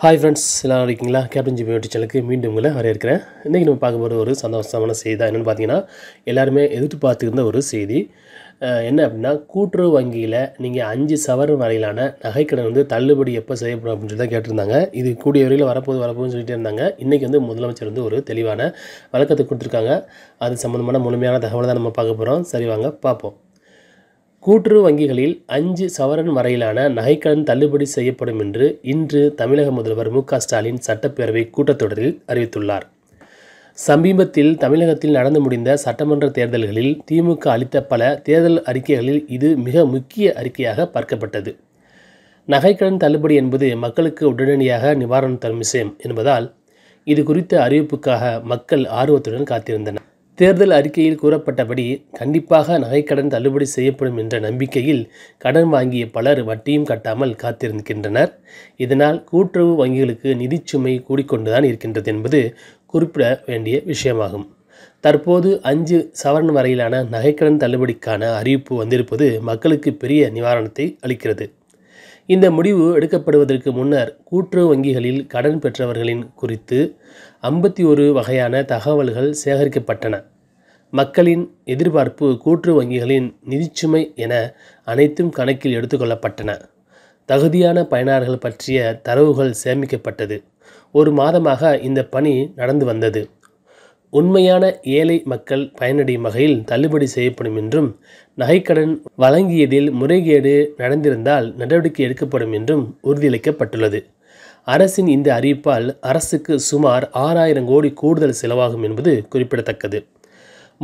hi friends எல்லாம் இருக்கீங்களா captain GB YouTube சேனலுக்கு மீண்டும் உங்களை வரவேற்கிறேன் இன்றைக்கி நம்ம பார்க்க போகிற ஒரு சந்தோஷமான செய்தி தான் என்னென்னு பார்த்தீங்கன்னா எல்லாருமே எதிர்த்து பார்த்துருந்த ஒரு செய்தி என்ன அப்படின்னா கூட்டுறவு வங்கியில் நீங்கள் அஞ்சு சவரன் வரையிலான நகைக்கடன் வந்து தள்ளுபடி எப்போ செய்யப்படும் அப்படின்னு சொல்லி தான் கேட்டிருந்தாங்க இது கூடிய வரையில் வரப்போகுது வரப்போகுதுன்னு சொல்லிட்டு இருந்தாங்க இன்றைக்கி வந்து முதலமைச்சர் வந்து ஒரு தெளிவான வழக்கத்தை கொடுத்துருக்காங்க அது சம்மந்தமான முழுமையான தகவலை தான் நம்ம பார்க்க போகிறோம் சரி வாங்க பார்ப்போம் கூட்டுறவு வங்கிகளில் அஞ்சு சவரன் வரையிலான நகைக்கடன் தள்ளுபடி செய்யப்படும் என்று இன்று தமிழக முதல்வர் மு ஸ்டாலின் சட்டப்பேரவை கூட்டத்தொடரில் அறிவித்துள்ளார் சமீபத்தில் தமிழகத்தில் நடந்து முடிந்த சட்டமன்ற தேர்தல்களில் திமுக அளித்த பல தேர்தல் அறிக்கைகளில் இது மிக முக்கிய அறிக்கையாக பார்க்கப்பட்டது நகைக்கடன் தள்ளுபடி என்பது மக்களுக்கு உடனடியாக நிவாரணம் தரும் விஷயம் என்பதால் இது குறித்த அறிவிப்புக்காக மக்கள் ஆர்வத்துடன் காத்திருந்தனர் தேர்தல் அறிக்கையில் கூறப்பட்டபடி கண்டிப்பாக நகைக்கடன் தள்ளுபடி செய்யப்படும் என்ற நம்பிக்கையில் கடன் வாங்கிய பலர் வட்டியும் கட்டாமல் காத்திருக்கின்றனர் இதனால் கூட்டுறவு வங்கிகளுக்கு நிதிச்சுமை கூடிக்கொண்டுதான் இருக்கின்றது என்பது குறிப்பிட வேண்டிய விஷயமாகும் தற்போது அஞ்சு சவரன் வரையிலான நகைக்கடன் தள்ளுபடிக்கான அறிவிப்பு வந்திருப்பது மக்களுக்கு பெரிய நிவாரணத்தை அளிக்கிறது இந்த முடிவு எடுக்கப்படுவதற்கு முன்னர் கூட்டுறவு வங்கிகளில் கடன் பெற்றவர்களின் குறித்து ஐம்பத்தி ஒரு வகையான தகவல்கள் சேகரிக்கப்பட்டன மக்களின் எதிர்பார்ப்பு கூட்டுறவு வங்கிகளின் நிதிச்சுமை என அனைத்தும் கணக்கில் எடுத்துக்கொள்ளப்பட்டன தகுதியான பயனாளர்கள் பற்றிய தரவுகள் சேமிக்கப்பட்டது ஒரு மாதமாக இந்த பணி நடந்து வந்தது உண்மையான ஏழை மக்கள் பயனடையும் வகையில் தள்ளுபடி செய்யப்படும் என்றும் நகைக்கடன் வழங்கியதில் முறைகேடு நடந்திருந்தால் நடவடிக்கை எடுக்கப்படும் என்றும் உறுதியளிக்கப்பட்டுள்ளது அரசின் இந்த அறிவிப்பால் அரசுக்கு சுமார் ஆறாயிரம் கோடி கூடுதல் செலவாகும் என்பது குறிப்பிடத்தக்கது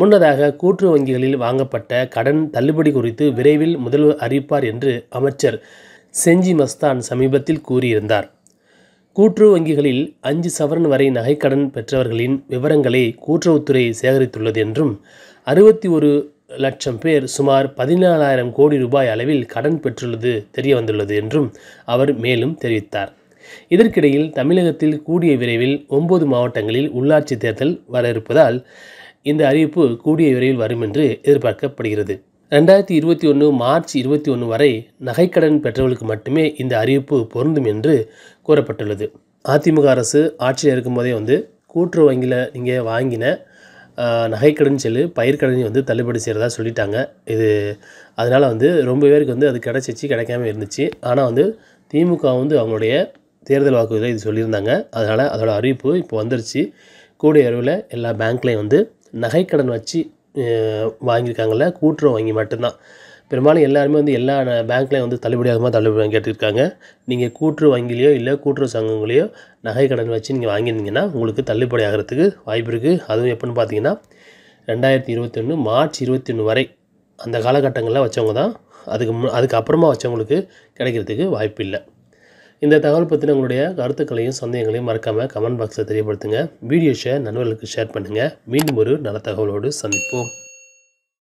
முன்னதாக கூற்று வங்கிகளில் வாங்கப்பட்ட கடன் தள்ளுபடி குறித்து விரைவில் முதல்வர் அறிவிப்பார் என்று அமைச்சர் செஞ்சி மஸ்தான் சமீபத்தில் கூறியிருந்தார் கூட்டுறவு வங்கிகளில் அஞ்சு சவரன் வரை நகைக்கடன் பெற்றவர்களின் விவரங்களை கூட்டுறவுத்துறை சேகரித்துள்ளது என்றும் அறுபத்தி ஒரு லட்சம் பேர் சுமார் பதினாலாயிரம் கோடி ரூபாய் அளவில் கடன் பெற்றுள்ளது தெரிய வந்துள்ளது என்றும் அவர் மேலும் தெரிவித்தார் இதற்கிடையில் தமிழகத்தில் கூடிய விரைவில் ஒன்பது மாவட்டங்களில் உள்ளாட்சி தேர்தல் வர இருப்பதால் இந்த அறிவிப்பு கூடிய விரைவில் வரும் என்று எதிர்பார்க்கப்படுகிறது ரெண்டாயிரத்தி இருபத்தி ஒன்று மார்ச் இருபத்தி ஒன்று வரை நகைக்கடன் பெற்றவர்களுக்கு மட்டுமே இந்த அறிவிப்பு பொருந்தும் என்று கூறப்பட்டுள்ளது அதிமுக அரசு ஆட்சியில் இருக்கும்போதே வந்து கூட்டுறவு வங்கியில் நீங்கள் வாங்கின நகைக்கடன் செல்லு பயிர்க்கடனையும் வந்து தள்ளுபடி செய்கிறதா சொல்லிட்டாங்க இது அதனால் வந்து ரொம்ப பேருக்கு வந்து அது கிடச்சிச்சு கிடைக்காம இருந்துச்சு ஆனால் வந்து திமுக வந்து அவங்களுடைய தேர்தல் வாக்குறுதியில் இது சொல்லியிருந்தாங்க அதனால் அதோடய அறிவிப்பு இப்போ வந்துருச்சு கூடிய அளவில் எல்லா பேங்க்லேயும் வந்து நகைக்கடன் வச்சு வாங்கியிருக்காங்கல்ல கூட்டுறவு வங்கி மட்டும்தான் பெரும்பாலும் எல்லாருமே வந்து எல்லா பேங்க்லேயும் வந்து தள்ளுபடியாகமாக தள்ளுபடி கேட்டிருக்காங்க நீங்கள் கூட்டுறவு வங்கிலேயோ இல்லை கூட்டுறவு சங்கங்களையோ நகை கடன் வச்சு நீங்கள் வாங்கியிருந்தீங்கன்னா உங்களுக்கு தள்ளுபடி ஆகிறதுக்கு வாய்ப்பு இருக்குது அதுவும் எப்படின்னு பார்த்தீங்கன்னா ரெண்டாயிரத்தி இருபத்தொன்று மார்ச் இருபத்தி ஒன்று வரை அந்த காலகட்டங்களில் வச்சவங்க தான் அதுக்கு மு அதுக்கப்புறமா வச்சவங்களுக்கு கிடைக்கிறதுக்கு வாய்ப்பு இல்லை இந்த தகவல் பற்றின உங்களுடைய கருத்துக்களையும் சந்தேகங்களையும் மறக்காமல் கமெண்ட் பாக்ஸில் தெரியப்படுத்துங்க வீடியோ ஷேர் நண்பர்களுக்கு ஷேர் பண்ணுங்கள் மீண்டும் ஒரு நல்ல தகவலோடு சந்திப்போம்